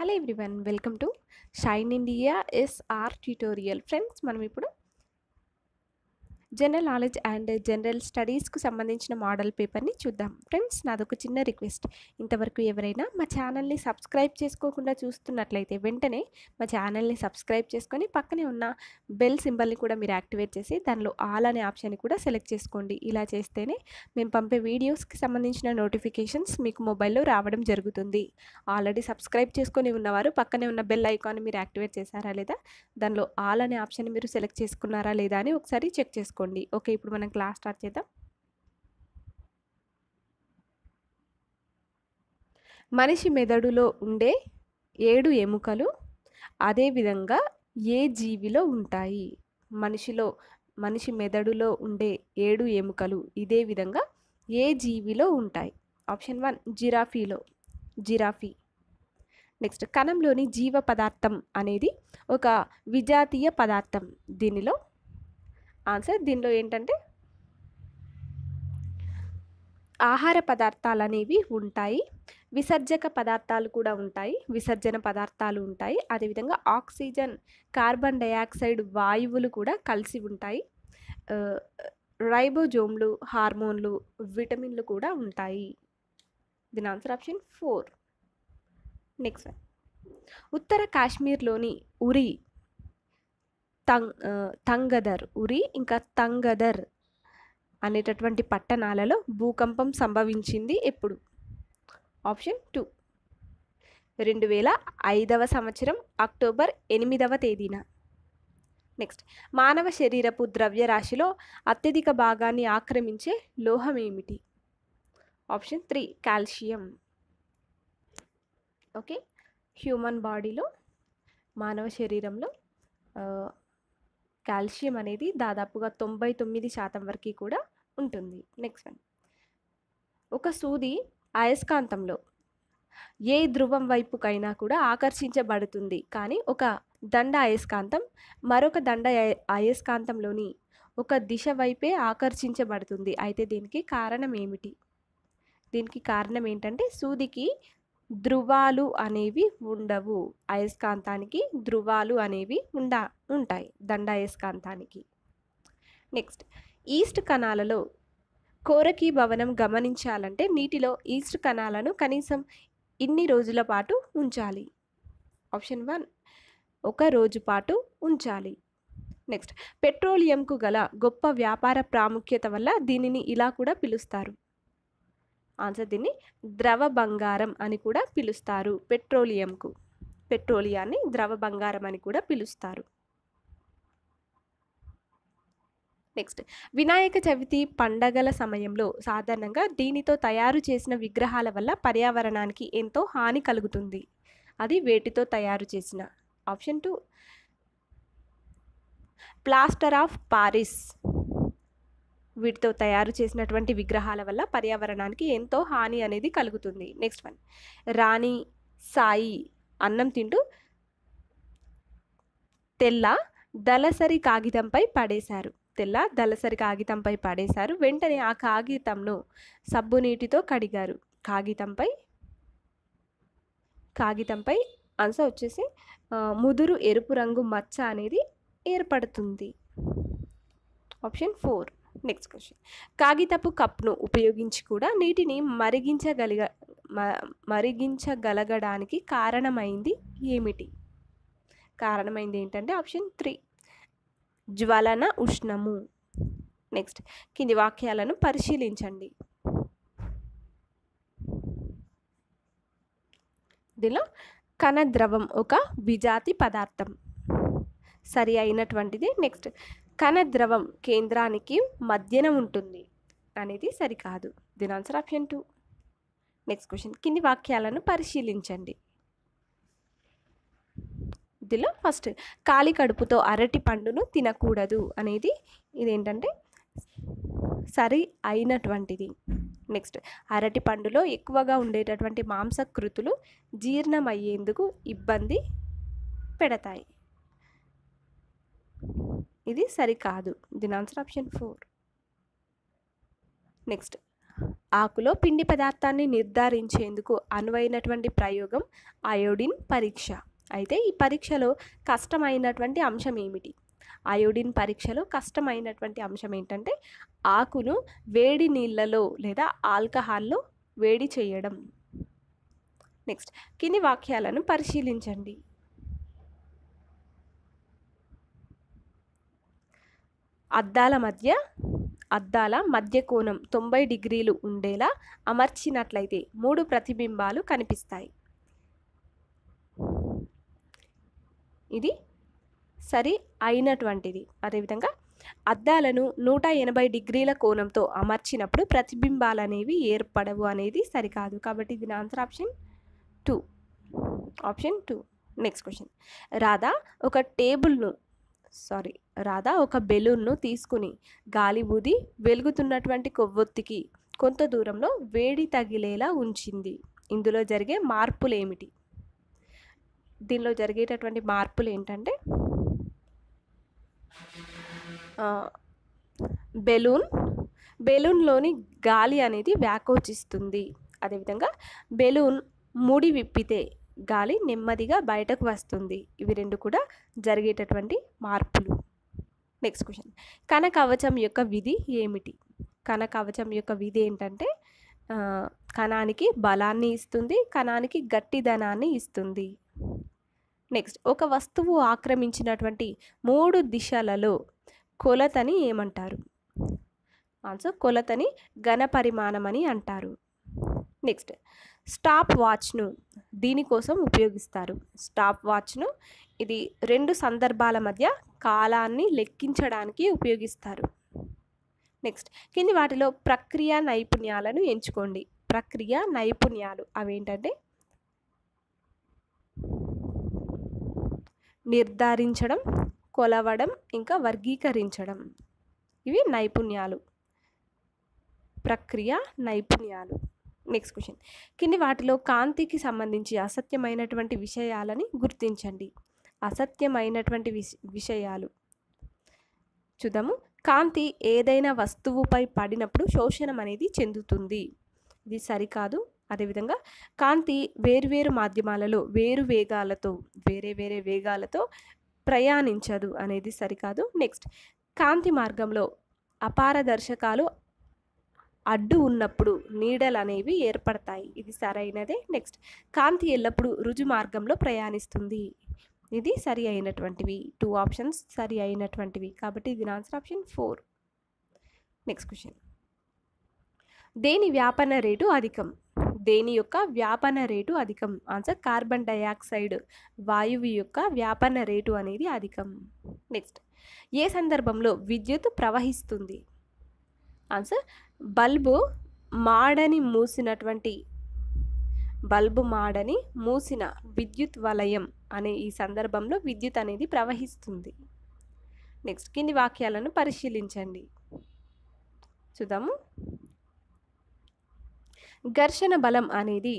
hello everyone welcome to shine India SR tutorial friends మనం ఇప్పుడు general knowledge and general స్టడీస్కు సంబంధించిన model పేపర్ని చూద్దాం ఫ్రెండ్స్ నాదొక చిన్న రిక్వెస్ట్ ఇంతవరకు ఎవరైనా మా ఛానల్ని సబ్స్క్రైబ్ చేసుకోకుండా చూస్తున్నట్లయితే వెంటనే మా ఛానల్ని సబ్స్క్రైబ్ చేసుకొని పక్కనే ఉన్న బెల్ సింబల్ని కూడా మీరు యాక్టివేట్ చేసి దానిలో ఆల్ అనే ఆప్షన్ని కూడా సెలెక్ట్ చేసుకోండి ఇలా చేస్తేనే మేము పంపే వీడియోస్కి సంబంధించిన నోటిఫికేషన్స్ మీకు మొబైల్లో రావడం జరుగుతుంది ఆల్రెడీ సబ్స్క్రైబ్ చేసుకొని ఉన్నవారు పక్కనే ఉన్న బెల్ ఐకాన్ మీరు యాక్టివేట్ చేశారా లేదా దానిలో ఆల్ అనే ఆప్షన్ మీరు సెలెక్ట్ చేసుకున్నారా లేదా అని ఒకసారి చెక్ చేసుకోండి చేసుకోండి ఓకే ఇప్పుడు మనం క్లాస్ స్టార్ట్ చేద్దాం మనిషి మెదడులో ఉండే ఏడు ఎముకలు అదేవిధంగా ఏ జీవిలో ఉంటాయి మనిషిలో మనిషి మెదడులో ఉండే ఏడు ఎముకలు ఇదే విధంగా ఏ జీవిలో ఉంటాయి ఆప్షన్ వన్ జిరాఫీలో జిరాఫీ నెక్స్ట్ కణంలోని జీవ పదార్థం అనేది ఒక విజాతీయ పదార్థం దీనిలో ఆన్సర్ దీనిలో ఏంటంటే ఆహార పదార్థాలు అనేవి ఉంటాయి విసర్జక పదార్థాలు కూడా ఉంటాయి విసర్జన పదార్థాలు ఉంటాయి అదేవిధంగా ఆక్సిజన్ కార్బన్ డయాక్సైడ్ వాయువులు కూడా కలిసి ఉంటాయి రైబోజోమ్లు హార్మోన్లు విటమిన్లు కూడా ఉంటాయి దీని answer option four next one ఉత్తర కాశ్మీర్లోని ఉరి తంగ్ తంగదర్ ఉరి ఇంకా తంగదర్ అనేటటువంటి పట్టణాలలో భూకంపం సంభవించింది ఎప్పుడు ఆప్షన్ టూ రెండు వేల ఐదవ సంవత్సరం అక్టోబర్ ఎనిమిదవ తేదీన నెక్స్ట్ మానవ శరీరపు ద్రవ్యరాశిలో అత్యధిక భాగాన్ని ఆక్రమించే లోహం ఏమిటి option three calcium okay human బాడీలో మానవ శరీరంలో కాల్షియం అనేది దాదాపుగా తొంభై తొమ్మిది శాతం వరకు కూడా ఉంటుంది నెక్స్ట్ వన్ ఒక సూది అయస్కాంతంలో ఏ ధ్రువం వైపుకైనా కూడా ఆకర్షించబడుతుంది కానీ ఒక దండ అయస్కాంతం మరొక దండ అయస్కాంతంలోని ఒక దిశ వైపే ఆకర్షించబడుతుంది అయితే దీనికి కారణం ఏమిటి దీనికి కారణం ఏంటంటే సూదికి ధ్రువాలు అనేవి ఉండవు అయస్కాంతానికి ధ్రువాలు అనేవి ఉండ ఉంటాయి దండ అయస్కాంతానికి నెక్స్ట్ ఈస్ట్ కణాలలో కోరకీ భవనం గమనించాలంటే నీటిలో ఈస్ట్ కణాలను కనీసం ఇన్ని రోజుల పాటు ఉంచాలి ఆప్షన్ వన్ ఒక రోజు పాటు ఉంచాలి నెక్స్ట్ పెట్రోలియంకు గల గొప్ప వ్యాపార ప్రాముఖ్యత వల్ల దీనిని ఇలా కూడా పిలుస్తారు ఆన్సర్ దీన్ని ద్రవ బంగారం అని కూడా పిలుస్తారు పెట్రోలియంకు పెట్రోలియాన్ని ద్రవ బంగారం అని కూడా పిలుస్తారు నెక్స్ట్ వినాయక చవితి పండగల సమయంలో సాధారణంగా దీనితో తయారు చేసిన విగ్రహాల వల్ల పర్యావరణానికి ఎంతో హాని కలుగుతుంది అది వేటితో తయారు చేసిన option two plaster of Paris వీటితో తయారు చేసినటువంటి విగ్రహాల వల్ల పర్యావరణానికి ఎంతో హాని అనేది కలుగుతుంది నెక్స్ట్ వన్ రాణి సాయి అన్నం తింటూ తెల్ల దళసరి కాగితంపై పడేశారు తెల్ల దళసరి కాగితంపై పడేశారు వెంటనే ఆ కాగితంను సబ్బు నీటితో కడిగారు కాగితంపై కాగితంపై ఆన్సర్ వచ్చేసి ముదురు ఎరుపు రంగు మచ్చ అనేది ఏర్పడుతుంది ఆప్షన్ ఫోర్ నెక్స్ట్ క్వశ్చన్ కాగితపు కప్ను ఉపయోగించి కూడా నీటిని మరిగించగలిగ మరిగించగలగడానికి కారణమైంది ఏమిటి కారణమైంది ఏంటంటే ఆప్షన్ త్రీ జ్వలన ఉష్ణము నెక్స్ట్ కింది వాక్యాలను పరిశీలించండి దీనిలో కణ ద్రవం ఒక విజాతి పదార్థం సరి అయినటువంటిది నెక్స్ట్ కణ ద్రవం కేంద్రానికి మధ్యన ఉంటుంది అనేది సరికాదు దీని answer option two next question కింది వాక్యాలను పరిశీలించండి ఇదిలో ఫస్ట్ ఖాళీ కడుపుతో అరటి పండును తినకూడదు అనేది ఇదేంటంటే సరి అయినటువంటిది నెక్స్ట్ అరటి పండులో ఎక్కువగా ఉండేటటువంటి మాంసకృతులు జీర్ణమయ్యేందుకు ఇబ్బంది పెడతాయి ఇది సరికాదు దీని ఆన్సర్ ఆప్షన్ ఫోర్ నెక్స్ట్ ఆకులో పిండి పదార్థాన్ని నిర్ధారించేందుకు అనువైనటువంటి ప్రయోగం అయోడిన్ పరీక్ష అయితే ఈ పరీక్షలో కష్టమైనటువంటి అంశం ఏమిటి అయోడిన్ పరీక్షలో కష్టమైనటువంటి అంశం ఏంటంటే ఆకును వేడి నీళ్ళలో లేదా ఆల్కహాల్లో వేడి చేయడం నెక్స్ట్ కింది వాక్యాలను పరిశీలించండి అద్దాల మధ్య అద్దాల మధ్య కోణం తొంభై డిగ్రీలు ఉండేలా అమర్చినట్లయితే మూడు ప్రతిబింబాలు కనిపిస్తాయి ఇది సరి అయినటువంటిది అదేవిధంగా అద్దాలను నూట ఎనభై డిగ్రీల కోణంతో అమర్చినప్పుడు ప్రతిబింబాలు అనేవి ఏర్పడవు అనేది సరికాదు కాబట్టి ఇది answer option two option two next question Radha ఒక టేబుల్ను సారీ రాధ ఒక బెలూన్ను తీసుకుని గాలి ఊది వెలుగుతున్నటువంటి కొవ్వొత్తికి కొంత దూరంలో వేడి తగిలేలా ఉంచింది ఇందులో జరిగే మార్పులు ఏమిటి దీనిలో జరిగేటటువంటి మార్పులు ఏంటంటే బెలూన్ బెలూన్లోని గాలి అనేది వ్యాకోచిస్తుంది అదేవిధంగా బెలూన్ ముడి విప్పితే గాలి నెమ్మదిగా బయటకు వస్తుంది ఇవి రెండు కూడా జరిగేటటువంటి మార్పులు నెక్స్ట్ క్వశ్చన్ కణ కవచం యొక్క విధి ఏమిటి కణ కవచం యొక్క విధి ఏంటంటే కణానికి బలాన్ని ఇస్తుంది కణానికి గట్టిదనాన్ని ఇస్తుంది నెక్స్ట్ ఒక వస్తువు ఆక్రమించినటువంటి మూడు దిశలలో కొలతని ఏమంటారు ఆన్సర్ కొలతని ఘన పరిమాణం అని అంటారు నెక్స్ట్ స్టాప్ వాచ్ను దీనికోసం ఉపయోగిస్తారు స్టాప్ వాచ్ను ఇది రెండు సందర్భాల మధ్య కాలాన్ని లెక్కించడానికి ఉపయోగిస్తారు నెక్స్ట్ కింది వాటిలో ప్రక్రియ నైపుణ్యాలను ఎంచుకోండి ప్రక్రియ నైపుణ్యాలు అవేంటంటే నిర్ధారించడం కొలవడం ఇంకా వర్గీకరించడం ఇవి నైపుణ్యాలు ప్రక్రియ నైపుణ్యాలు నెక్స్ట్ క్వశ్చన్ కింది వాటిలో కాంతికి సంబంధించి అసత్యమైనటువంటి విషయాలని గుర్తించండి అసత్యమైనటువంటి విషయాలు చూద్దాము కాంతి ఏదైనా వస్తువుపై పడినప్పుడు శోషణం అనేది చెందుతుంది ఇది సరికాదు అదేవిధంగా కాంతి వేరువేరు మాధ్యమాలలో వేరు వేగాలతో వేరే వేరే వేగాలతో ప్రయాణించదు అనేది సరికాదు నెక్స్ట్ కాంతి మార్గంలో అపారదర్శకాలు అడ్డు ఉన్నప్పుడు నీడలు అనేవి ఏర్పడతాయి ఇది సరైనదే నెక్స్ట్ కాంతి ఎల్లప్పుడూ రుజు మార్గంలో ప్రయాణిస్తుంది ఇది సరి అయినటువంటివి టూ ఆప్షన్స్ సరి అయినటువంటివి కాబట్టి దీని answer option four next question దేని వ్యాపన రేటు అధికం దేని యొక్క వ్యాపన రేటు అధికం ఆన్సర్ కార్బన్ డైఆక్సైడ్ వాయువు యొక్క వ్యాపన రేటు అనేది అధికం నెక్స్ట్ ఏ సందర్భంలో విద్యుత్ ప్రవహిస్తుంది ఆన్సర్ బల్బు మాడని మూసినటువంటి బల్బు మాడని మూసిన విద్యుత్ వలయం అనే ఈ సందర్భంలో విద్యుత్ అనేది ప్రవహిస్తుంది నెక్స్ట్ కింది వాక్యాలను పరిశీలించండి చూద్దాము ఘర్షణ బలం అనేది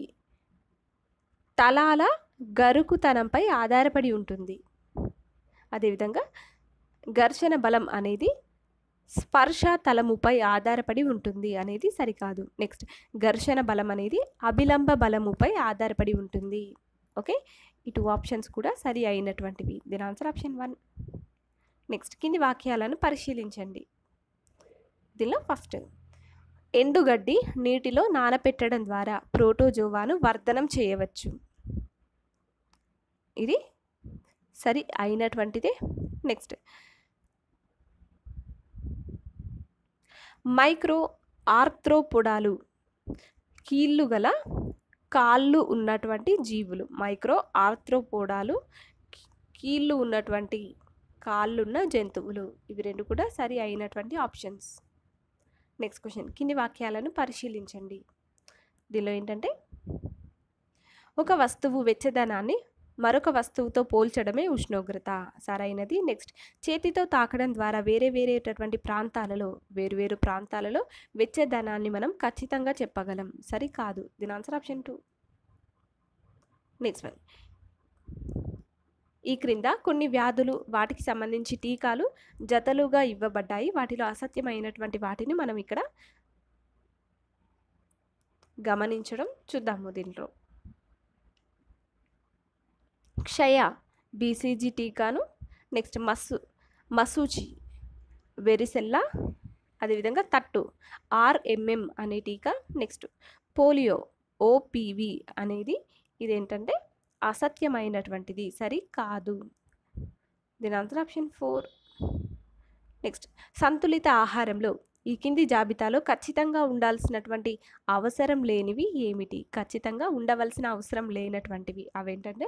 తలాల గరుకుతనంపై ఆధారపడి ఉంటుంది అదేవిధంగా ఘర్షణ బలం అనేది స్పర్శ తలముపై ఆధారపడి ఉంటుంది అనేది సరికాదు నెక్స్ట్ ఘర్షణ బలం అనేది అభిలంబ బలముపై ఆధారపడి ఉంటుంది ఓకే ఈ టూ ఆప్షన్స్ కూడా సరి అయినటువంటివి దీని ఆన్సర్ ఆప్షన్ వన్ నెక్స్ట్ కింది వాక్యాలను పరిశీలించండి దీనిలో ఫస్ట్ ఎండుగడ్డి నీటిలో నానపెట్టడం ద్వారా ప్రోటోజోవాను వర్ధనం చేయవచ్చు ఇది సరి అయినటువంటిది నెక్స్ట్ మైక్రో ఆర్థ్రోపొడాలు కీళ్ళు గల కాళ్ళు ఉన్నటువంటి జీవులు మైక్రో ఆర్థ్రోపోడాలు కీళ్ళు ఉన్నటువంటి కాళ్ళున్న జంతువులు ఇవి రెండు కూడా సరి అయినటువంటి ఆప్షన్స్ నెక్స్ట్ క్వశ్చన్ కింది వాక్యాలను పరిశీలించండి దీనిలో ఏంటంటే ఒక వస్తువు వెచ్చదనాన్ని మరొక వస్తువుతో పోల్చడమే ఉష్ణోగ్రత సరైనది నెక్స్ట్ చేతితో తాకడం ద్వారా వేరే వేరేటటువంటి ప్రాంతాలలో వేరువేరు ప్రాంతాలలో వెచ్చదనాన్ని మనం ఖచ్చితంగా చెప్పగలం సరికాదు దీని answer option two next one ఈ క్రింద కొన్ని వ్యాధులు వాటికి సంబంధించి టీకాలు జతలుగా ఇవ్వబడ్డాయి వాటిలో అసత్యమైనటువంటి వాటిని మనం ఇక్కడ గమనించడం చూద్దాము దీంట్లో క్షయ బీసీజీ టీకాను నెక్స్ట్ మసు మసూచి వెరిసెల్లా అదేవిధంగా తట్టు ఆర్ఎంఎం అనే టీకా నెక్స్ట్ పోలియో ఓపివి అనేది ఇదేంటంటే అసత్యమైనటువంటిది సరి కాదు దీని ఆన్సర్ ఆప్షన్ ఫోర్ నెక్స్ట్ సంతులిత ఆహారంలో ఈ కింది జాబితాలో ఖచ్చితంగా ఉండాల్సినటువంటి అవసరం లేనివి ఏమిటి ఖచ్చితంగా ఉండవలసిన అవసరం లేనటువంటివి అవేంటంటే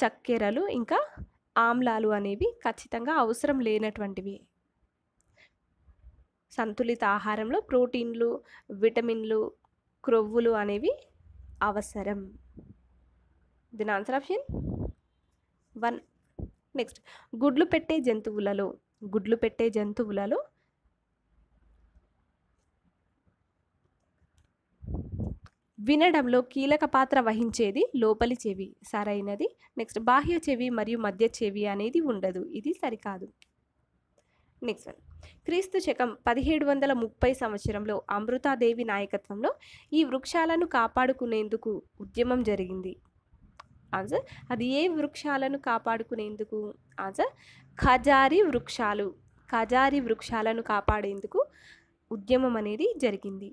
చక్కెరలు ఇంకా ఆమ్లాలు అనేవి ఖచ్చితంగా అవసరం లేనటువంటివి సంతులిత ఆహారంలో ప్రోటీన్లు విటమిన్లు క్రొవ్వులు అనేవి అవసరం దీని ఆన్సర్ ఆప్షన్ వన్ నెక్స్ట్ గుడ్లు పెట్టే జంతువులలో గుడ్లు పెట్టే జంతువులలో వినడంలో కీలక పాత్ర వహించేది లోపలి చెవి సరైనది నెక్స్ట్ బాహ్య చెవి మరియు మధ్య చెవి అనేది ఉండదు ఇది సరికాదు నెక్స్ట్ వన్ క్రీస్తు శకం పదిహేడు వందల ముప్పై సంవత్సరంలో అమృతాదేవి నాయకత్వంలో ఈ వృక్షాలను కాపాడుకునేందుకు ఉద్యమం జరిగింది ఆన్సర్ అది ఏ వృక్షాలను కాపాడుకునేందుకు ఆన్సర్ ఖజారి వృక్షాలు ఖజారి వృక్షాలను కాపాడేందుకు ఉద్యమం అనేది జరిగింది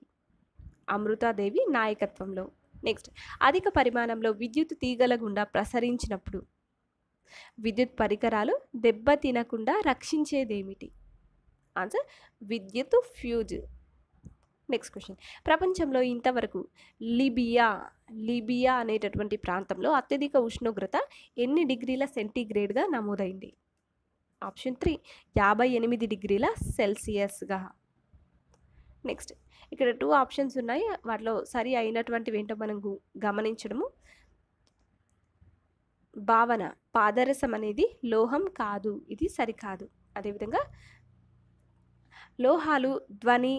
అమృతాదేవి నాయకత్వంలో నెక్స్ట్ అధిక పరిమాణంలో విద్యుత్ తీగల గుండా ప్రసరించినప్పుడు విద్యుత్ పరికరాలు దెబ్బ తినకుండా రక్షించేదేమిటి ఆన్సర్ విద్యుత్ ఫ్యూజ్ నెక్స్ట్ క్వశ్చన్ ప్రపంచంలో ఇంతవరకు లిబియా లిబియా అనేటటువంటి ప్రాంతంలో అత్యధిక ఉష్ణోగ్రత ఎన్ని డిగ్రీల సెంటీగ్రేడ్గా నమోదైంది ఆప్షన్ త్రీ యాభై ఎనిమిది డిగ్రీల సెల్సియస్గా నెక్స్ట్ ఇక్కడ టూ ఆప్షన్స్ ఉన్నాయి వాటిలో సరి అయినటువంటివి ఏంటో మనం గమనించడము భావన పాదరసం అనేది లోహం కాదు ఇది సరికాదు అదేవిధంగా లోహాలు ధ్వని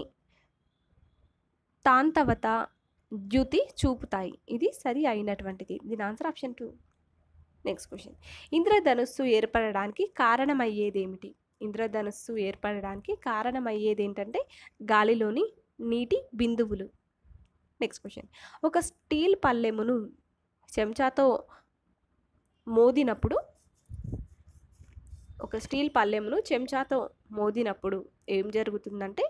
తాంతవత ద్యుతి చూపుతాయి ఇది సరి అయినటువంటిది దీని answer option two next question ఇంద్రధనుస్సు ఏర్పడడానికి కారణమయ్యేదేమిటి ఇంద్రధనుస్సు ఏర్పడడానికి కారణమయ్యేది ఏంటంటే గాలిలోని నీటి బిందువులు నెక్స్ట్ క్వశ్చన్ ఒక స్టీల్ పల్లెమును చెంచాతో మోదినప్పుడు ఒక స్టీల్ పల్లెమును చెంచాతో మోదినప్పుడు ఏం జరుగుతుందంటే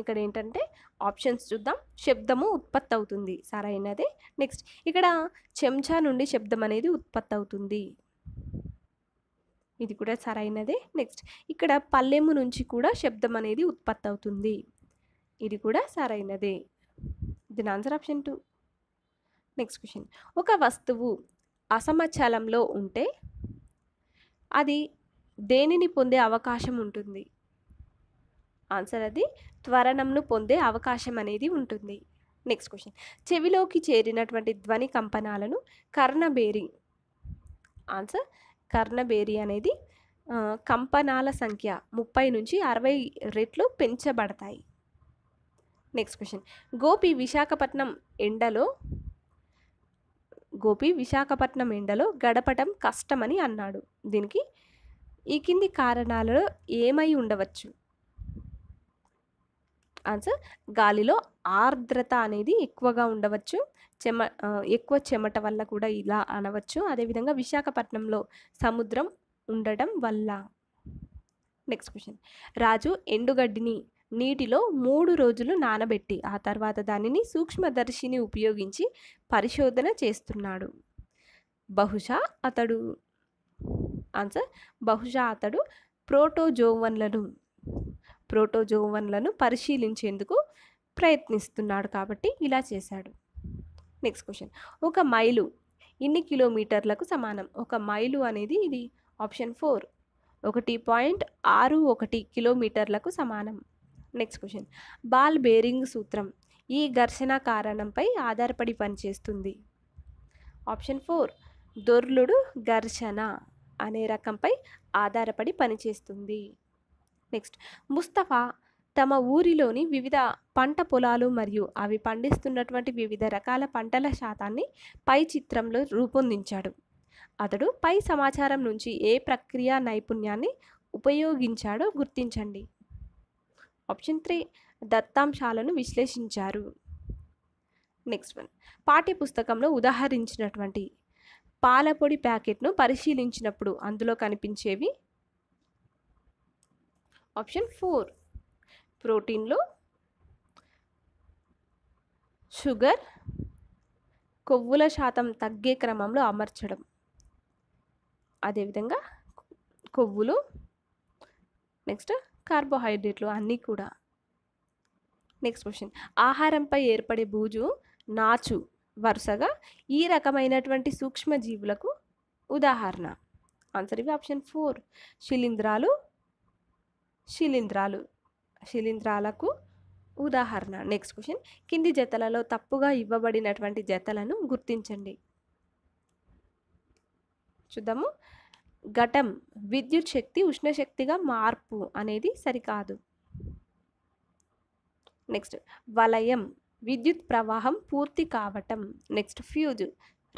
ఇక్కడ ఏంటంటే ఆప్షన్స్ చూద్దాం శబ్దము ఉత్పత్తి అవుతుంది సరైనదే నెక్స్ట్ ఇక్కడ చెంచా నుండి శబ్దం అనేది ఉత్పత్తి అవుతుంది ఇది కూడా సరైనదే నెక్స్ట్ ఇక్కడ పల్లెము నుంచి కూడా శబ్దం అనేది ఉత్పత్తి అవుతుంది ఇది కూడా సరైనదే దీని answer option two next question ఒక వస్తువు అసమచలంలో ఉంటే అది దేనిని పొందే అవకాశం ఉంటుంది ఆన్సర్ అది త్వరణంను పొందే అవకాశం అనేది ఉంటుంది నెక్స్ట్ క్వశ్చన్ చెవిలోకి చేరినటువంటి ధ్వని కంపనాలను కర్ణబేరింగ్ ఆన్సర్ కర్ణబేరి అనేది కంపనాల సంఖ్య ముప్పై నుంచి అరవై రెట్లు పెంచబడతాయి నెక్స్ట్ క్వశ్చన్ గోపి విశాఖపట్నం ఎండలో గోపి విశాఖపట్నం ఎండలో గడపటం కష్టమని అన్నాడు దీనికి ఈ కింది కారణాలలో ఏమై ఉండవచ్చు ఆన్సర్ గాలిలో ఆర్ద్రత అనేది ఎక్కువగా ఉండవచ్చు చెమ ఎక్కువ చెమట వల్ల కూడా ఇలా అనవచ్చు అదేవిధంగా విశాఖపట్నంలో సముద్రం ఉండటం వల్ల నెక్స్ట్ క్వశ్చన్ రాజు ఎండుగడ్డిని నీటిలో మూడు రోజులు నానబెట్టి ఆ తర్వాత దానిని సూక్ష్మదర్శిని ఉపయోగించి పరిశోధన చేస్తున్నాడు బహుశా అతడు ఆన్సర్ బహుశా అతడు ప్రోటోజోవన్లను ప్రోటోజోవన్లను పరిశీలించేందుకు ప్రయత్నిస్తున్నాడు కాబట్టి ఇలా చేశాడు నెక్స్ట్ క్వశ్చన్ ఒక మైలు ఇన్ని కిలోమీటర్లకు సమానం ఒక మైలు అనేది ఇది ఆప్షన్ ఫోర్ ఒకటి పాయింట్ ఆరు ఒకటి కిలోమీటర్లకు సమానం నెక్స్ట్ క్వశ్చన్ బాల్ బేరింగ్ సూత్రం ఈ ఘర్షణ కారణంపై ఆధారపడి పనిచేస్తుంది ఆప్షన్ ఫోర్ దొర్లుడు ఘర్షణ అనే రకంపై ఆధారపడి పనిచేస్తుంది నెక్స్ట్ ముస్తఫా తమ ఊరిలోని వివిధ పంట పొలాలు మరియు అవి పండిస్తున్నటువంటి వివిధ రకాల పంటల శాతాన్ని పై చిత్రంలో రూపొందించాడు అతడు పై సమాచారం నుంచి ఏ ప్రక్రియ నైపుణ్యాన్ని ఉపయోగించాడో గుర్తించండి ఆప్షన్ త్రీ దత్తాంశాలను విశ్లేషించారు నెక్స్ట్ వన్ పాఠ్యపుస్తకంలో ఉదాహరించినటువంటి పాలపొడి ప్యాకెట్ను పరిశీలించినప్పుడు అందులో కనిపించేవి ఆప్షన్ ఫోర్ ప్రోటీన్లో షుగర్ కొవ్వుల శాతం తగ్గే క్రమంలో అమర్చడం అదేవిధంగా కొవ్వులు నెక్స్ట్ కార్బోహైడ్రేట్లు అన్నీ కూడా నెక్స్ట్ క్వశ్చన్ ఆహారంపై ఏర్పడే బూజు నాచు వరుసగా ఈ రకమైనటువంటి సూక్ష్మజీవులకు ఉదాహరణ ఆన్సర్ ఇవి ఆప్షన్ ఫోర్ శిలీంధ్రాలు శిలీంధ్రాలు శిలీంధ్రాలకు ఉదాహరణ నెక్స్ట్ క్వశ్చన్ కింది జతలలో తప్పుగా ఇవ్వబడినటువంటి జతలను గుర్తించండి చూద్దాము ఘటం విద్యుత్ శక్తి ఉష్ణశక్తిగా మార్పు అనేది సరికాదు నెక్స్ట్ వలయం విద్యుత్ ప్రవాహం పూర్తి కావటం నెక్స్ట్ ఫ్యూజ్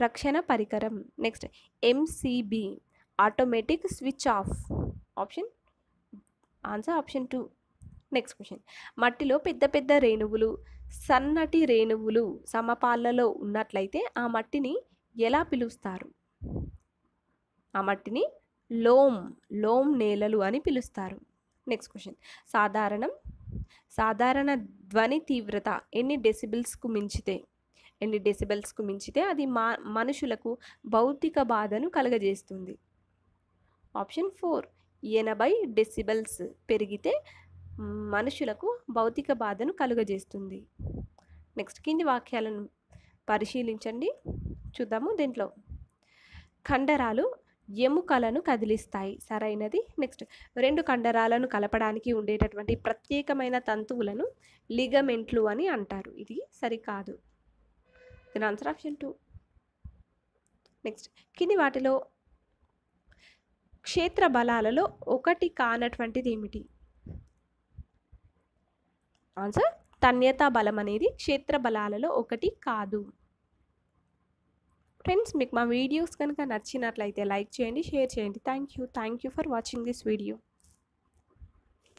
రక్షణ పరికరం next MCB automatic switch off option answer option two next question మట్టిలో పెద్ద పెద్ద రేణువులు సన్నటి రేణువులు సమపాలలో ఉన్నట్లయితే ఆ మట్టిని ఎలా పిలుస్తారు ఆ మట్టిని లోమ్ లోమ్ నేలలు అని పిలుస్తారు నెక్స్ట్ క్వశ్చన్ సాధారణం సాధారణ ధ్వని తీవ్రత ఎన్ని డెసిబిల్స్కు మించితే ఎన్ని డెసిబెల్స్కు మించితే అది మా మనుషులకు భౌతిక బాధను కలగజేస్తుంది ఆప్షన్ ఫోర్ ఎనభై డెసిబెల్స్ పెరిగితే మనుషులకు భౌతిక బాధను కలుగజేస్తుంది నెక్స్ట్ కింది వాక్యాలను పరిశీలించండి చూద్దాము దీంట్లో కండరాలు ఎముకలను కదిలిస్తాయి సరైనది నెక్స్ట్ రెండు కండరాలను కలపడానికి ఉండేటటువంటి ప్రత్యేకమైన తంతువులను లిగమెంట్లు అని అంటారు ఇది సరికాదు దీని ఆన్సర్ ఆప్షన్ టూ నెక్స్ట్ కింది వాటిలో క్షేత్ర బలాలలో ఒకటి కానటువంటిది ఏమిటి ఆన్సర్ తన్యతా బలం అనేది క్షేత్ర బలాలలో ఒకటి కాదు ఫ్రెండ్స్ మీకు మా వీడియోస్ కనుక నచ్చినట్లయితే లైక్ చేయండి షేర్ చేయండి thank you thank you for watching this video